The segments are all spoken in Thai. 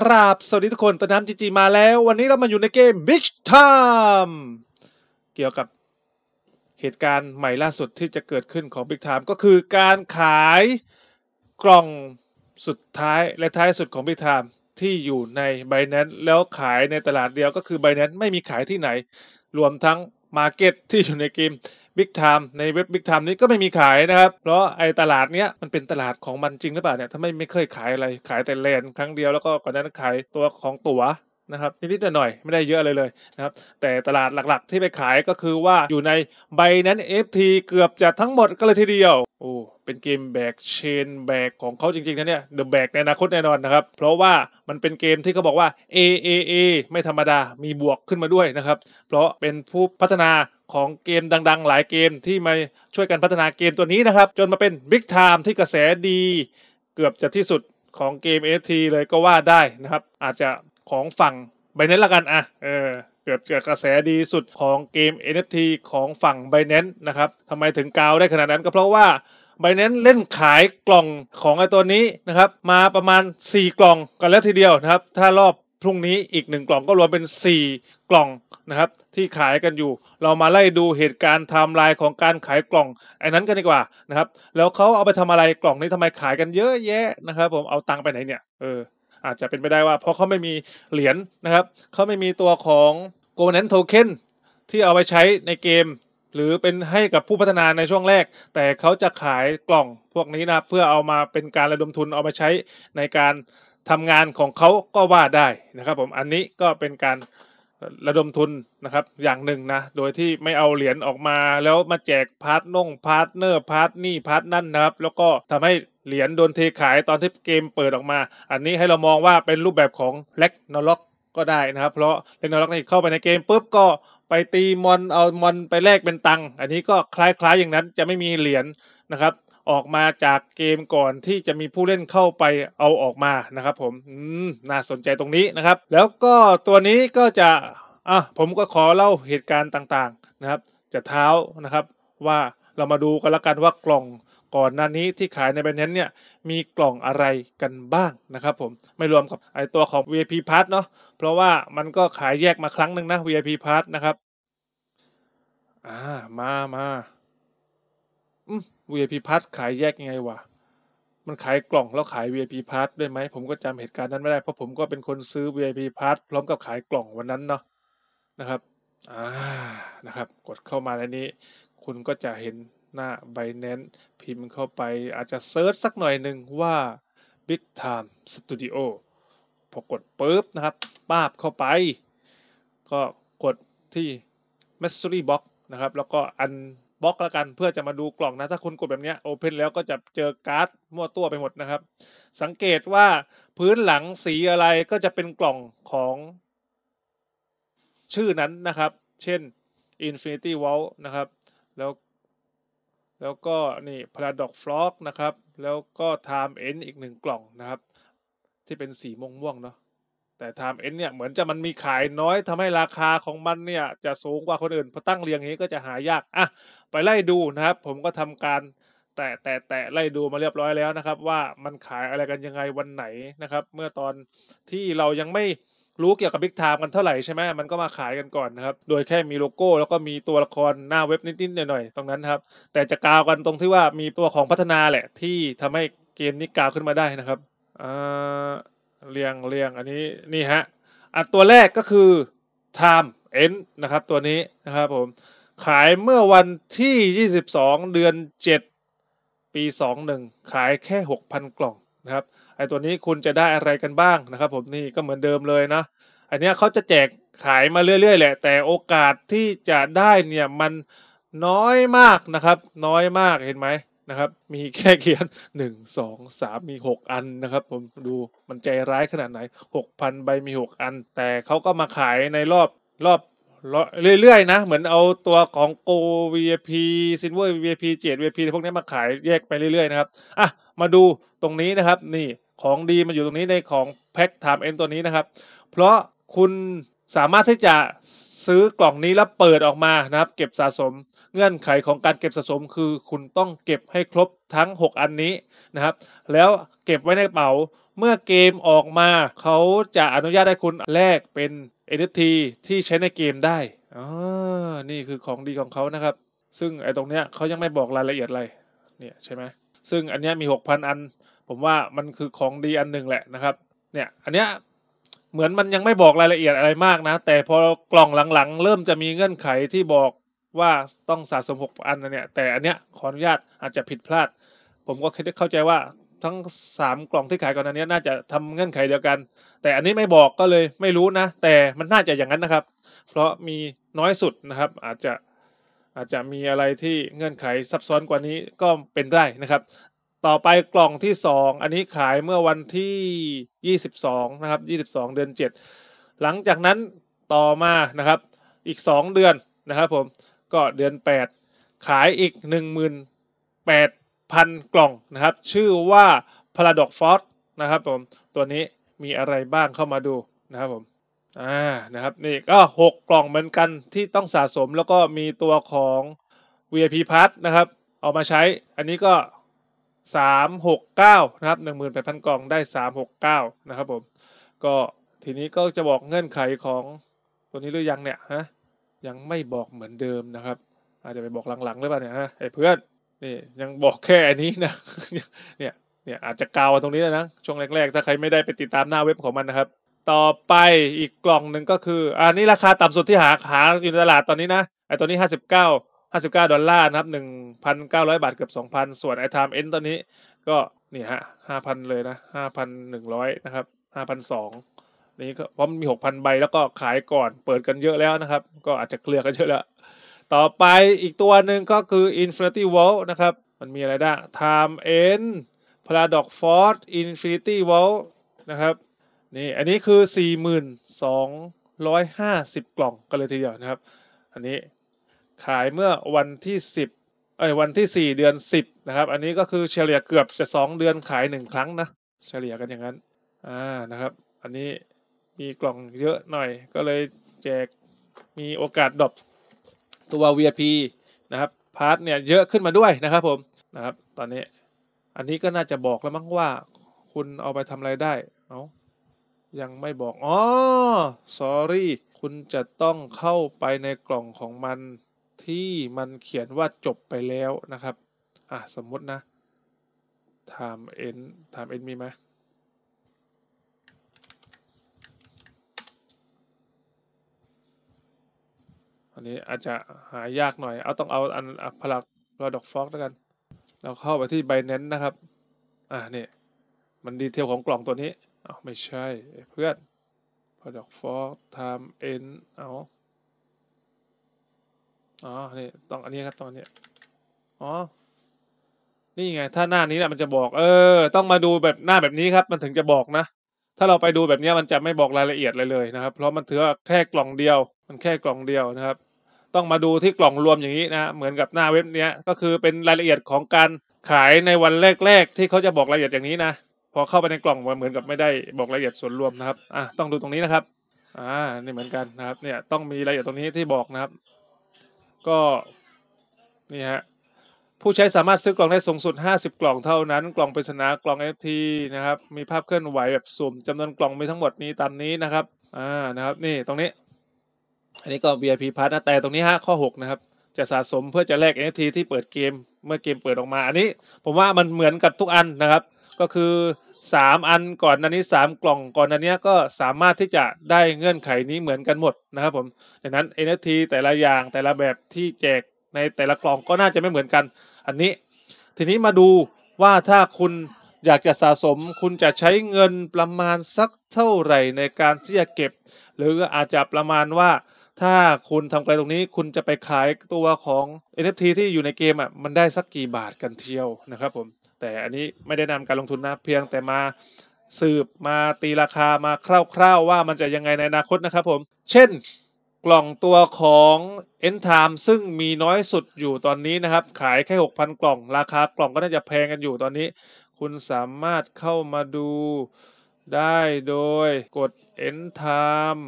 ครับสวัสดี ทุกคนตะน้ำจีจีมาแล้ว วันนี้เรามาอยู่ในเกม Big Time เกี่ยวกับเหตุการณ์ใหม่ล่าสุดที่จะเกิดขึ้นของ Big Time ก็คือการขายกล่องสุดท้ายและท้ายสุดของ Big Time ที่อยู่ในใบแนนแล้วขายในตลาดเดียว ก็คือใบแนนไม่มีขายที่ไหนรวมทั้งร์เก็ตที่อยู่ในเกม Big Time ในเว็บ Big Time นี้ก็ไม่มีขายนะครับ เพราะไอ้ตลาดเนี้ยมันเป็นตลาดของมันจริงหรือเปล่าเนี่ยถ้าไม่ไม่เคยขายอะไรขายแต่แลนครั้งเดียวแล้วก็ก่อนนั้นขายตัวของตัว๋วนะครับนิด ๆ หน่อยๆไม่ได้เยอะอะไรเลยนะครับแต่ตลาดหลัก ๆ ที่ไปขายก็คือว่าอยู่ในใบนั้น FT เกือบจะทั้งหมดก็เลยทีเดียวโอ้เป็นเกมแบกเชนแบกของเขาจริง ๆ นะเนี่ยเดอะแบกในอนาคตแน่นอนนะครับ เพราะว่ามันเป็นเกมที่เขาบอกว่า A A A ไม่ธรรมดามีบวกขึ้นมาด้วยนะครับ เพราะเป็นผู้พัฒนาของเกมดัง ๆ หลายเกมที่มาช่วยกันพัฒนาเกมตัวนี้นะครับจนมาเป็น Big Time ที่กระแสดี เกือบจะที่สุดของเกม FT เลยก็ว่าได้นะครับอาจจะของฝั่งไบเน้นละกันอ่ะเออ เกิดกระแสดีสุดของเกม NFT ของฝั่งไบเน้นนะครับทำไมถึงกาวได้ขนาดนั้นก็เพราะว่าไบเน้นเล่นขายกล่องของไอตัวนี้นะครับ มาประมาณ 4 กล่องกันแล้วทีเดียวนะครับ ถ้ารอบพรุ่งนี้อีกหนึ่งกล่องก็รวมเป็น 4 กล่องนะครับ ที่ขายกันอยู่ เรามาไล่ดูเหตุการณ์ไทม์ไลน์ของการขายกล่องไอ้นั้นกันดีกว่านะครับแล้วเขาเอาไปทำอะไรกล่องนี้ทำไมขายกันเยอะแยะนะครับผมเอาตังค์ไปไหนเนี่ยเอออาจจะเป็นไปได้ว่าเพราะเขาไม่มีเหรียญนนะครับ เขาไม่มีตัวของ g o v e r n a n c e Token ที่เอาไปใช้ในเกม หรือเป็นให้กับผู้พัฒนาในช่วงแรก แต่เขาจะขายกล่องพวกนี้นะเพื่อเอามาเป็นการระดมทุนเอามาใช้ในการทำงานของเขาก็ว่าได้นะครับผมอันนี้ก็เป็นการระดมทุนนะครับอย่างหนึ่งนะโดยที่ไม่เอาเหรียญออกมาแล้วมาแจกพาร์ทนงพาร์ทเนอร์พาร์ทนี่พาร์ทนั่นนะครับแล้วก็ทำให้เหรียญโดนเทขายตอนที่เกมเปิดออกมา อันนี้ให้เรามองว่าเป็นรูปแบบของแล็กนอล็อกก็ได้นะครับ เพราะเลนอล็อกนี่เข้าไปในเกมปุ๊บก็ไปตีมอนเอามอนไปแลกเป็นตังค์อันนี้ก็คล้ายๆอย่างนั้นจะไม่มีเหรียญนะครับ ออกมาจากเกมก่อนที่จะมีผู้เล่นเข้าไปเอาออกมานะครับ ผมน่าสนใจตรงนี้นะครับ แล้วก็ตัวนี้ก็จะอ่ะผมก็ขอเล่าเหตุการณ์ต่างๆนะครับ จะเท้านะครับว่าเรามาดูกันละกันว่ากล่องก่อนหน้านี้ที่ขายใน b i n น n c เนี่ยมีกล่องอะไรกันบ้างนะครับ ผมไม่รวมกับไอตัวของ VIP Pass เนาะเพราะว่ามันก็ขายแยกมาครั้งหนึ่งนะ VIP Pass นะครับ อ่ามามาอืม VIP Pass ขายแยกยังไงวะมันขายกล่องแล้วขาย VIP Pass ด้วยไหมผมก็จำเหตุการณ์นั้นไม่ได้เพราะผมก็เป็นคนซื้อ VIP Pass พร้อมกับขายกล่องวันนั้นเนาะนะครับ อ่านะครับ กดเข้ามาในนี้ คุณก็จะเห็นหน้า Binance พิมพ์เข้าไปอาจจะเซิร์ชสักหน่อยหนึ่งว่า Big Time Studio พอกดปุ๊บนะครับป้าบเข้าไปก็กดที่ m e s s o r y Box นะครับ แล้วก็อันบล็อกแล้วกันเพื่อจะมาดูกล่องนะ ถ้าคุณกดแบบนี้โอเพนแล้วก็จะเจอการ์ด มั่วตัวไปหมดนะครับ สังเกตว่าพื้นหลังสีอะไรก็จะเป็นกล่องของชื่อนั้นนะครับ เช่น Infinity w a l l นะครับ แล้วแล้วก็นี่พลาดอกฟลอกนะครับ แล้วก็ทม์เอ็นอีกหนึ่งกล่องนะครับที่เป็นสีม่วงๆเนาะแต่ทม์เอ็นเนี่ยเหมือนจะมันมีขายน้อยทำให้ราคาของมันเนี่ยจะสูงกว่าคนอื่นพอตั้งเรียงนี้ก็จะหายากอ่ะไปไล่ดูนะครับ ผมก็ทำการ แต่แต่แต่ไล่ดูมาเรียบร้อยแล้วนะครับ ว่ามันขายอะไรกันยังไงวันไหนนะครับ เมื่อตอนที่เรายังไม่รู้เกี่ยวกับบิ๊กไทม์กันเท่าไหร่ใช่ไหม มันก็มาขายกันก่อนนะครับ โดยแค่มีโลโก้ แล้วก็มีตัวละครหน้าเว็บนิดๆหน่อยๆตรงนั้นครับ แต่จะกาวกันตรงที่ว่ามีตัวของพัฒนาแหละ ที่ทำให้เกมนี้กาวขึ้นมาได้นะครับเรียงเรียงอันนี้นี่ฮะอ่ะตัวแรกก็คือ time end นะครับ ตัวนี้นะครับผม ขายเมื่อวันที่ 22 เดือน 7 ปี 21 ขายแค่ 6,000 กล่องนะครับไอ้ตัวนี้คุณจะได้อะไรกันบ้างนะครับ ผมนี่ก็เหมือนเดิมเลยนะ อันนี้เขาจะแจกขายมาเรื่อยๆแหละ แต่โอกาสที่จะได้เนี่ยมันน้อยมากนะครับ น้อยมากเห็นไหมนะครับ มีแค่เขียนหนึ่งสองสามมีหกอันนะครับ ผมดูมันใจร้ายขนาดไหนหกพันใบมีหกอัน แต่เขาก็มาขายในรอบรอบเรื่อยๆนะ เหมือนเอาตัวของโก v ินเวอร์วีพีเจ็ดวีพีพวกนี้มาขายแยกไปเรื่อยๆนะครับอ่ะมาดูตรงนี้นะครับนี่ของ ดีมันอยู่ ตรงนี้ในของ แพ็คถามเอ็นตัวนี้นะครับ เพราะคุณสามารถที่จะซื้อกล่องนี้ แล้ว เปิดออกมานะครับเก็บสะสม เงื่อนไขของการเก็บสะสมคือคุณต้องเก็บให้ครบทั้ง 6 อันนี้นะครับ แล้วเก็บไว้ ในกระเป๋าเมื่อเกมออกมาเขาจะอนุญาต ให้ คุณแลกเป็น NFT ที่ใช้ในเกมได้อ๋อนี่คือของดีของเขานะครับ ซึ่งไอ้ตรงเนี้ยเขายังไม่บอกรายละเอียดอะไรเนี่ยใช่ไหมซึ่งอันเนี้ยมี6,000อันผมว่ามันคือของดีอันหนึ่งแหละนะครับ เนี่ยอันเนี้ยเหมือนมันยังไม่บอกรายละเอียดอะไรมากนะแต่พอกล่องหลังๆ เริ่มจะมีเงื่อนไขที่บอกว่าต้องสะสมหกอันนะเนี่ยแต่อันเนี้ยขออนุญาตอาจจะผิดพลาด ผมก็เข้าใจว่าทั้งสามกล่องที่ขายก่อนอันนี้น่าจะทำเงื่อนไขเดียวกัน แต่อันนี้ไม่บอกก็เลยไม่รู้นะ แต่มันน่าจะอย่างนั้นนะครับ เพราะมีน้อยสุดนะครับ อาจจะอาจจะมีอะไรที่เงื่อนไขซับซ้อนกว่านี้ก็เป็นได้นะครับต่อไปกล่องที่สองอันนี้ขายเมื่อวันที่ 22 นะครับ 22 เดือน 7 หลังจากนั้นต่อมานะครับอีก 2 เดือนนะครับ ผมก็เดือน 8 ขายอีก18,000กล่องนะครับ ชื่อว่า p a r a d o x f o r นะครับผมตัวนี้มีอะไรบ้างเข้ามาดูนะครับผมอ่านะครับนี่ก็ 6 กล่องเหมือนกันที่ต้องสะสมแล้วก็มีตัวของ VIP Pass นะครับเอามาใช้อันนี้ก็สามหกเก้านะครับหนึ่งหมื่นแปดพันกล่องได้สามหกเก้านะครับผมก็ทีนี้ก็จะบอกเงื่อนไขของตัวนี้หรือยังเนี่ยฮะยังไม่บอกเหมือนเดิมนะครับอาจจะไปบอกหลังๆหรือเปล่าเนี่ยฮะไอ้เพื่อนนี่ยังบอกแค่อันนี้นะเนี่ยเนี่ยอาจจะกาวตรงนี้นะช่วงแรกๆถ้าใครไม่ได้ไปติดตามหน้าเว็บของมันนะครับ ต่อไปอีกกล่องหนึ่งก็คืออันนี้ราคาต่ำสุดที่หาหาอยู่ในตลาดตอนนี้นะไอ้ตัวนี้ห้าสิบเก้าห้าสิบเก้าดอลลาร์นะครับหนนึ่งพัเก้าร้อยบาทเกือบสองพันส่วนไอทม์เอ็นตอนนี้ก็นี่ฮะห้าพันเลยนะห้าพันหนนึ่งร้อยะครับห้าพันสองนี่ก็เพราะมันมีกพันใบ แล้วก็ขายก่อนเปิดกันเยอะแล้วนะครับก็อาจจะเคลียร์กันเยอะแล้ว ต่อไปอีกตัวหนึ่งก็คือ Infinity w o l นะครับมันมีอะไรได้ Time e n า Paradox Force Infinity w o l นะครับนี่อันนี้คือ 4,250 กล่องกันเลยทีเดียวนะครับอันนี้ขายเมื่อวันที่10เอ้ย วันที่4เดือน10 นะครับ อันนี้ก็คือเฉลี่ยเกือบจะ2เดือนขาย1 ครั้งนะ เฉลี่ยกันอย่างนั้น อ่านะครับ อันนี้มีกล่องเยอะหน่อย ก็เลยแจกมีโอกาสดรอปตัว VIP นะครับพาร์ทเนี่ยเยอะขึ้นมาด้วยนะครับ ผมนะครับ ตอนนี้อันนี้ก็น่าจะบอกแล้วมั้งว่า คุณเอาไปทำอะไรได้เอายังไม่บอก อ๋อ sorry คุณจะต้องเข้าไปในกล่องของมันที่มันเขียนว่าจบไปแล้วนะครับ อ่ะ สมมตินะ time end time end มีไหมอันนี้อาจจะหายากหน่อย เอาต้องเอาอันพลักรอดอกฟอกแล้วกัน เราเข้าไปที่ใบเน้นนะครับ อ่ะนี่ มันดีเทลของกล่องตัวนี้ อ้าไม่ใช่ เพื่อนพอดอกฟอก o r k time e เอาอ๋อ นี่ต้องอันนี้ครับตอนนี้ อ๋อ นี่ไงถ้าหน้านี้แหละมันจะบอก เออ ต้องมาดูแบบหน้าแบบนี้ครับ มันถึงจะบอกนะ ถ้าเราไปดูแบบนี้ มันจะไม่บอกรายละเอียดเลยเลยนะครับ เพราะมันถือว่าแค่กล่องเดียว มันแค่กล่องเดียวนะครับ ต้องมาดูที่กล่องรวมอย่างนี้นะ เหมือนกับหน้าเว็บเนี้ยก็คือเป็นรายละเอียดของการขายในวันแรกๆ ที่เขาจะบอกรายละเอียดอย่างนี้นะ พอเข้าไปในกล่องมันเหมือนกับไม่ได้ บอกรายละเอียดส่วนรวมนะครับ อ่ะต้องดูตรงนี้นะครับ อ่า นี่เหมือนกันนะครับ เนี่ย ต้องมีรายละเอียดตรงนี้ที่บอกนะครับก็นี่ฮะผู้ใช้สามารถซื้อกล่องได้สูงสุด 50 กล่องเท่านั้น กล่องปริศนากล่อง NFT นะครับ มีภาพเคลื่อนไหวแบบสุ่มจำนวนกล่องมีทั้งหมดนี้ตามนี้นะครับอ่านะครับนี่ตรงนี้อันนี้ก็ VIP าร์ทนะแต่ตรงนี้ฮะข้อ 6 นะครับ จะสะสมเพื่อจะแลก NFT ที่เปิดเกม เมื่อเกมเปิดออกมาอันนี้ ผมว่ามันเหมือนกับทุกอันนะครับ ก็คือสามอันก่อนนันนี้สามกล่องก่อนนันนี้ก็สามารถที่จะได้เงื่อนไขนี้เหมือนกันหมดนะครับผมดังนั้น NFT แต่ละอย่างแต่ละแบบที่แจกในแต่ละกล่องก็น่าจะไม่เหมือนกัน อันนี้ ทีนี้มาดูว่าถ้าคุณอยากจะสะสม คุณจะใช้เงินประมาณสักเท่าไหร่ในการที่จะเก็บ หรืออาจจะประมาณว่า ถ้าคุณทำอะไรตรงนี้ คุณจะไปขายตัวของ NFT ที่อยู่ในเกมอ่ะมันได้สักกี่บาทกันเที่ยวนะครับผมแต่อันนี้ไม่ได้นำการลงทุนนะเพียงแต่มาสืบมาตีราคามาคร่าว ๆ ว่ามันจะยังไงในอนาคตนะครับผม เช่นกล่องตัวของ n t i m e ซึ่งมีน้อยสุดอยู่ตอนนี้นะครับ ขายแค่ 6,000 กล่องราคากล่องก็น่าจะแพงกันอยู่ตอนนี้ คุณสามารถเข้ามาดูได้โดยกด n t i m e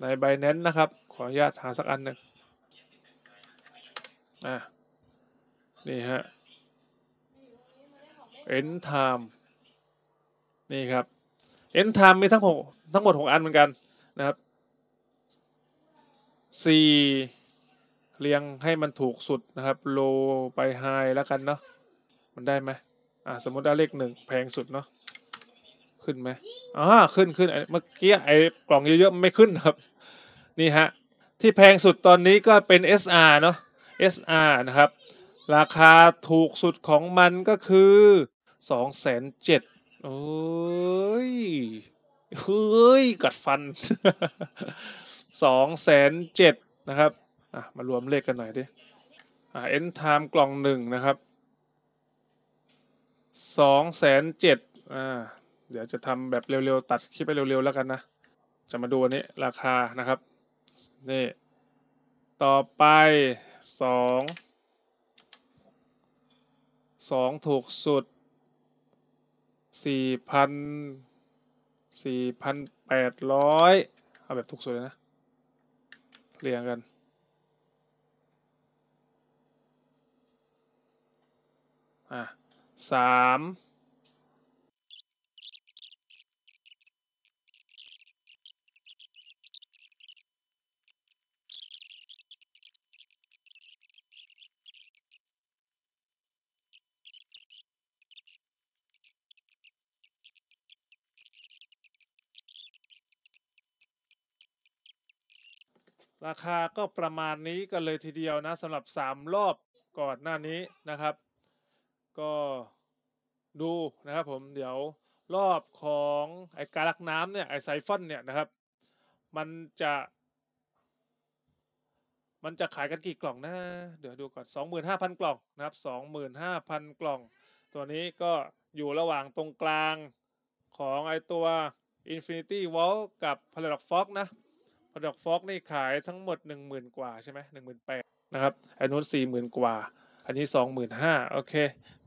ในใบเน n c นะครับ ขออนุญาตหาสักอันหนึ่งอ่ะนี่ฮะ end time นี่ครับ end time มีทั้งหกทั้งหมดหกอันเหมือนกันนะครับสี่เรียงให้มันถูกสุดนะครับ โลไปไฮแล้วกันเนาะ มันได้ไหมอ่าสมมติได้เลขหนึ่งแพงสุดเนาะ ขึ้นไหมอ๋อขึ้นขึ้นเมื่อกี้ไอ้กล่องเยอะๆไม่ขึ้นครับ นี่ฮะ ที่แพงสุดตอนนี้ก็เป็น SR เนาะ SR นะครับราคาถูกสุดของมันก็คือสองแสนเจ็ดโอ้ย เฮ้ย กัดฟันสองแสนเจ็ดนะครับอ่ะมารวมเลขกันหน่อยดิอ่เอ็นไทม์กล่องหนึ่งนะครับสองแสนเจ็ดอ่าเดี๋ยวจะทำแบบเร็วๆตัดคลิปไปเร็วๆแล้วกันนะ จะมาดูอันนี้ราคานะครับนี่ต่อไปสองสองถูกสุดสี่พันสี่พันแปดร้อยเอา แบบถูกสุดเลยนะเรียง กัน อ่ะสามราคาก็ประมาณนี้กันเลยทีเดียวนะสำหรับ 3 รอบก่อนหน้านี้นะครับ ก็ดูนะครับผมเดี๋ยวรอบของไอการักน้ำเนี่ย ไอไซฟอนเนี่ยนะครับ มันจะ มันจะขายกันกี่กล่องนะ เดี๋ยวดูก่อน 25,000 กล่องนะครับ 25,000 กล่อง ตัวนี้ก็อยู่ระหว่างตรงกลางของไอตัว Infinity Wall กับ p a r a d o x Fox นะพอดอกฟอกนี่ขายทั้งหมดหนึ่งหมื่นกว่าใช่ไหมหนึ่งหมื่นแปดนะครับอันนู้นสี่หมื่นกว่า อันนี้สองหมื่นห้าโอเค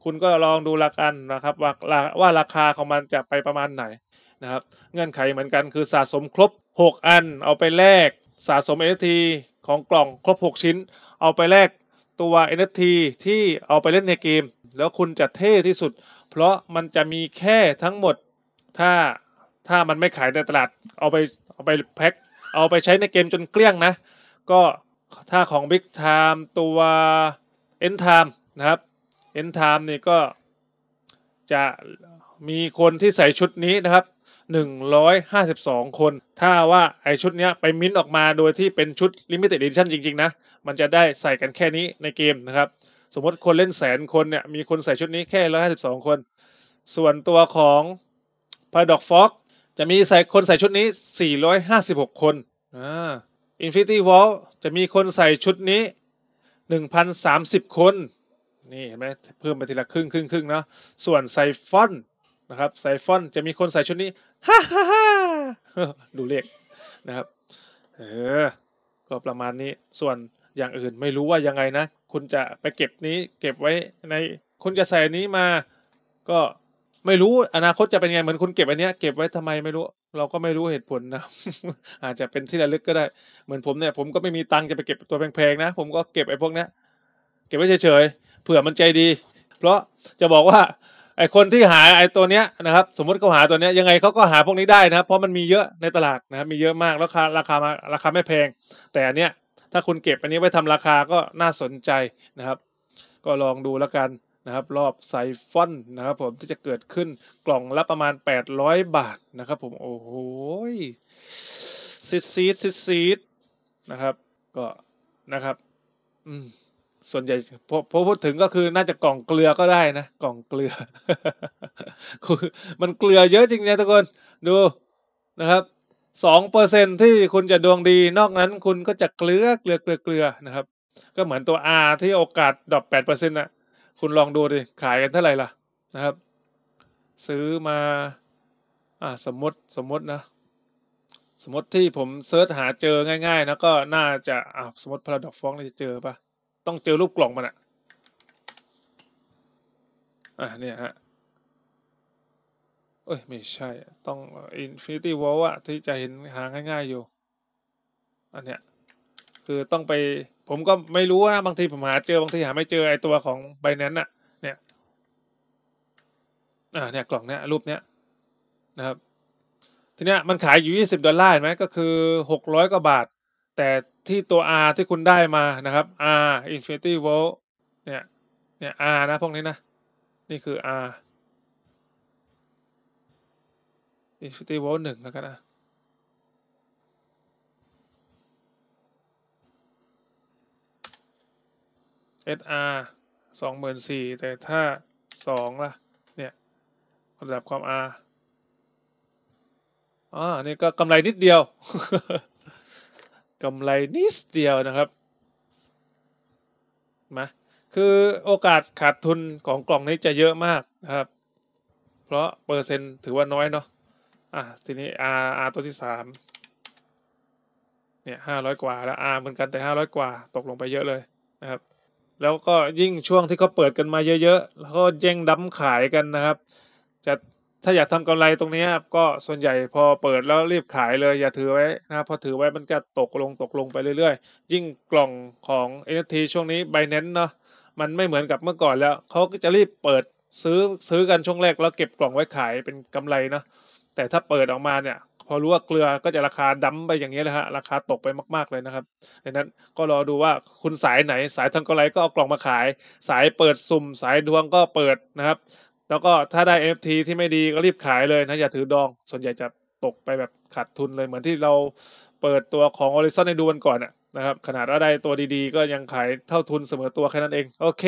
คุณก็ลองดูละกันนะครับว่าว่าราคาของมันจะไปประมาณไหนนะครับเงื่อนไขเหมือนกัน คือสะสมครบ 6 อันเอาไปแลกสะสม NFT ของกล่องครบ 6 ชิ้นเอาไปแลกตัว NFT ที่เอาไปเล่นในเกม แล้วคุณจะเท่ที่สุด เพราะมันจะมีแค่ทั้งหมดถ้าถ้ามันไม่ขายในตลาด เอาไปเอาไปแพ็คเอาไปใช้ในเกมจนเกลี้ยงนะ ก็ถ้าของ Big Time ตัว End Time นะครับ End Time นี่ก็จะมีคนที่ใส่ชุดนี้นะครับ 152 คน ถ้าว่าไอชุดนี้ไปมิ้นออกมาโดยที่เป็นชุด Limited Edition จริงๆนะ มันจะได้ใส่กันแค่นี้ในเกมนะครับ สมมติคนเล่นแสนคนเนี่ย มีคนใส่ชุดนี้แค่ 152 คน ส่วนตัวของ p a r a d o x Fox จะมีใส่คนใส่ชุดนี้ 456 คน อ่า Infinity w a l จะมีคนใส่ชุดนี้1,030 คน นี่เห็นไหมเพิ่มไปทีละครึ่งครึ่งครึ่งเนาะ ส่วนไซฟอนนะครับไซฟอนจะมีคนใส่ชุดนี้ ฮ่าฮ่าฮ่าดูเลขนะครับ เออ ก็ประมาณนี้ ส่วนอย่างอื่นไม่รู้ว่ายังไงนะ คุณจะไปเก็บนี้เก็บไว้ใน คุณจะใส่นี้มา ก็ไม่รู้อนาคตจะเป็นไง เหมือนคุณเก็บอันเนี้ยเก็บไว้ทำไมไม่รู้ เราก็ไม่รู้เหตุผลนะอาจจะเป็นที่ระลึกก็ได้ เหมือนผมเนี่ยผมก็ไม่มีตังค์จะไปเก็บตัวแพง ๆ นะผมก็เก็บไอ้พวกเนี้ยเก็บไว้เฉยๆเผื่อมันใจดี เพราะจะบอกว่าไอ้คนที่หาไอ้ตัวเนี้ยนะครับ สมมติเขาหาตัวเนี้ยยังไงเขาก็หาพวกนี้ได้นะครับ เพราะมันมีเยอะในตลาดนะครับมีเยอะมากแล้วราคาราคาาราคาไม่แพงแต่อันเนี้ยถ้าคุณเก็บอันนี้ไว้ทำราคาก็น่าสนใจนะครับ ก็ลองดูแล้วกันนะครับรอบไซฟอนนะครับ ผมที่จะเกิดขึ้นกล่องละประมาณ 800 บาทนะครับ ผมโอ้โหซิดซีดซิดซีดนะครับ ก็นะครับอืมส่วนใหญ่พอพูดถึงก็คือน่าจะกล่องเกลือก็ได้นะ กล่องเกลือ มันเกลือเยอะจริงเนยทุกคน ดูนะครับสองเปอร์เซ็นที่คุณจะดวงดี นอกนั้นคุณก็จะเกลือเกลือเกลือเกลือนะครับ ก็เหมือนตัวอาที่โอกาสดรอปแปดเปอร์เซ็นต์อะคุณลองดู ดิ ขายกันเท่าไหร่ล่ะนะครับ ซื้อมา อ่าสมมติ สมมตินะ สมมติที่ผมเซิร์ชหาเจอง่าย ๆนะก็น่าจะ อ่าสมมติพาราดอกฟองนี่จะ เจอปะ ต้องเจอรูป กล่องมันอะอ่ะเนี่ยฮะเอ้ย ไม่ใช่ ต้อง Infinity Wall อะที่จะเห็นหาง่าย ๆอยู่ อันเนี้ย คือต้องไปผมก็ไม่รู้นะบางทีผมหาเจอบางทีหาไม่เจอไอตัวของไบแนนน่ะ เนี่ยอ่าเนี่ย กล่องเนี้ยรูปเนี้ยนะครับ ทีเนี้ยมันขายอยู่ยี่สิบดอลลาร์เห็นไหมก็คือหกร้อยกว่าบาท แต่ที่ตัว R ที่คุณได้มานะครับ R Infinity Volt เนี่ยเนี่ย R นะพวกนี้นะ นี่คือ R Infinity Volt หนึ่งแล้วกันนะ SR สองหมื่นสี่แต่ถ้าสองล่ะเนี่ยระดับความ R อ๋อนี่ก็กำไรนิดเดียวกำไรนิดเดียวนะครับมาคือโอกาสขาดทุนของกล่องนี้จะเยอะมากนะครับ เพราะเปอร์เซ็นต์ถือว่าน้อยเนาะอ่ะทีนี้ R R ตัวที่สามเนี่ยห้าร้อยกว่าแล้ว R เหมือนกันแต่ห้าร้อยกว่าตกลงไปเยอะเลยนะครับแล้วก็ยิ่งช่วงที่เขาเปิดกันมาเยอะ ๆ แล้วก็แย่งดั้มขายกันนะครับ จะถ้าอยากทำกำไรตรงนี้ ก็ส่วนใหญ่พอเปิดแล้วรีบขายเลย อย่าถือไว้นะพอถือไว้มันก็ตกลงตกลงไปเรื่อย ๆ ยิ่งกล่องของ NFT ช่วงนี้ไบเน้นเนาะมันไม่เหมือนกับเมื่อก่อนแล้วเขาก็จะรีบเปิดซื้อซื้อกันช่วงแรกแล้วเก็บกล่องไว้ขายเป็นกำไรเนาะแต่ถ้าเปิดออกมาเนี่ยพอรู้ว่าเกลือก็จะราคาดั้มไปอย่างนี้เลยฮะราคาตกไปมาก ๆ เลยนะครับดังนั้นก็รอดูว่าคุณสายไหนสายทางกไลก็เอากล่องมาขาย สายเปิดสุ่มสายดวงก็เปิดนะครับ แล้วก็ถ้าได้ NFT ที่ไม่ดีก็รีบขายเลยนะ อย่าถือดองส่วนใหญ่จะตกไปแบบขาดทุนเลยเหมือนที่เราเปิดตัวของ Horizon ในดูวันก่อนอะนะครับขนาดว่าได้ตัวดีๆก็ยังขายเท่าทุนเสมอตัวแค่นั้นเอง โอเค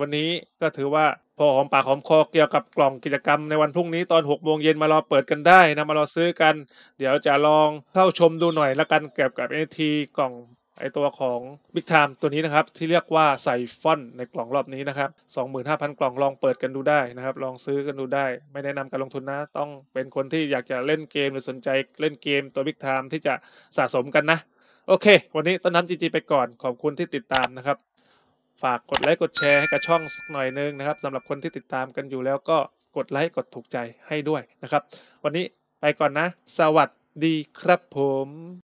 วันนี้ก็ถือว่า พอหอมปากหอมคอเกี่ยวกับกล่องกิจกรรมในวันพรุ่งนี้ตอน6กโมงเย็นมารอเปิดกันได้นะมารอซื้อกัน เดี๋ยวจะลองเข้าชมดูหน่อยละกันเกี่ยวกับเอทีกล่องไอตัวของ Big Time ตัวนี้นะครับ ที่เรียกว่าไซฟอนในกล่องรอบนี้นะครับ25,000กล่องลองเปิดกันดูได้นะครับลองซื้อกันดูได้ ไม่แนะนำการลงทุนนะ ต้องเป็นคนที่อยากจะเล่นเกม หรือสนใจเล่นเกมตัว Big Time ที่จะสะสมกันนะโอเค วันนี้ต้นน้ำจีจีไปก่อนขอบคุณที่ติดตามนะครับ ฝากกดไลค์กดแชร์ให้กับช่องสักหน่อยนึงนะครับสำหรับคนที่ติดตามกันอยู่แล้วก็กดไลค์กดถูกใจให้ด้วยนะครับวันนี้ไปก่อนนะสวัสดีครับผม